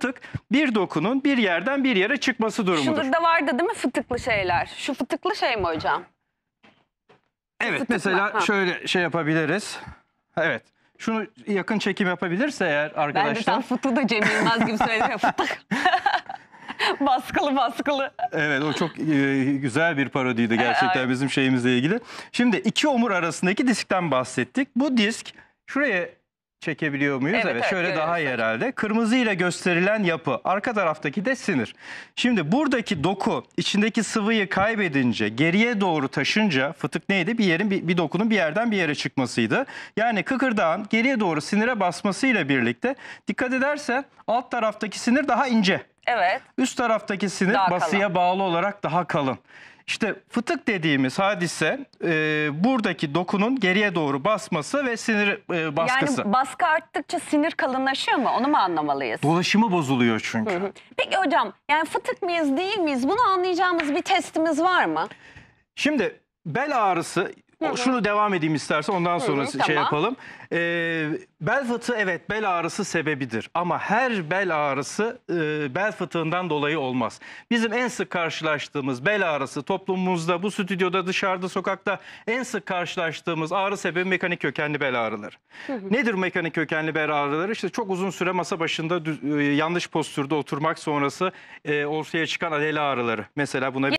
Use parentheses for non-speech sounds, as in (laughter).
fıtık bir dokunun bir yerden bir yere çıkması durumudur. da vardı değil mi fıtıklı şeyler? Şu fıtıklı şey mi hocam? Evet fıtıklı. mesela ha. şöyle şey yapabiliriz. Evet. Şunu yakın çekim yapabilirse eğer arkadaşlar. Ben de tam fıtığı da Cem Yılmaz gibi söyledim. (laughs) Fıtık. (laughs) baskılı baskılı. Evet o çok e, güzel bir parodiydi gerçekten bizim şeyimizle ilgili. Şimdi iki omur arasındaki diskten bahsettik. Bu disk şuraya çekebiliyor muyuz? Evet, evet, evet şöyle görüyoruz. daha iyi herhalde. Kırmızı ile gösterilen yapı, arka taraftaki de sinir. Şimdi buradaki doku içindeki sıvıyı kaybedince, geriye doğru taşınca fıtık neydi? Bir yerin bir, bir dokunun bir yerden bir yere çıkmasıydı. Yani kıkırdağın geriye doğru sinire basmasıyla birlikte dikkat ederse alt taraftaki sinir daha ince. Evet. Üst taraftaki sinir daha basıya kalın. bağlı olarak daha kalın. İşte fıtık dediğimiz hadise e, buradaki dokunun geriye doğru basması ve sinir e, baskısı. Yani baskı arttıkça sinir kalınlaşıyor mu? Onu mu anlamalıyız? Dolaşımı bozuluyor çünkü. Hı hı. Peki hocam yani fıtık mıyız değil miyiz? Bunu anlayacağımız bir testimiz var mı? Şimdi bel ağrısı şunu devam edeyim istersen ondan sonra şey tamam. yapalım. Ee, bel fıtığı evet bel ağrısı sebebidir ama her bel ağrısı e, bel fıtığından dolayı olmaz. Bizim en sık karşılaştığımız bel ağrısı toplumumuzda bu stüdyoda dışarıda sokakta en sık karşılaştığımız ağrı sebebi mekanik kökenli bel ağrıları. Nedir mekanik kökenli bel ağrıları? İşte çok uzun süre masa başında e, yanlış postürde oturmak sonrası e, ortaya çıkan adeli ağrıları. Mesela buna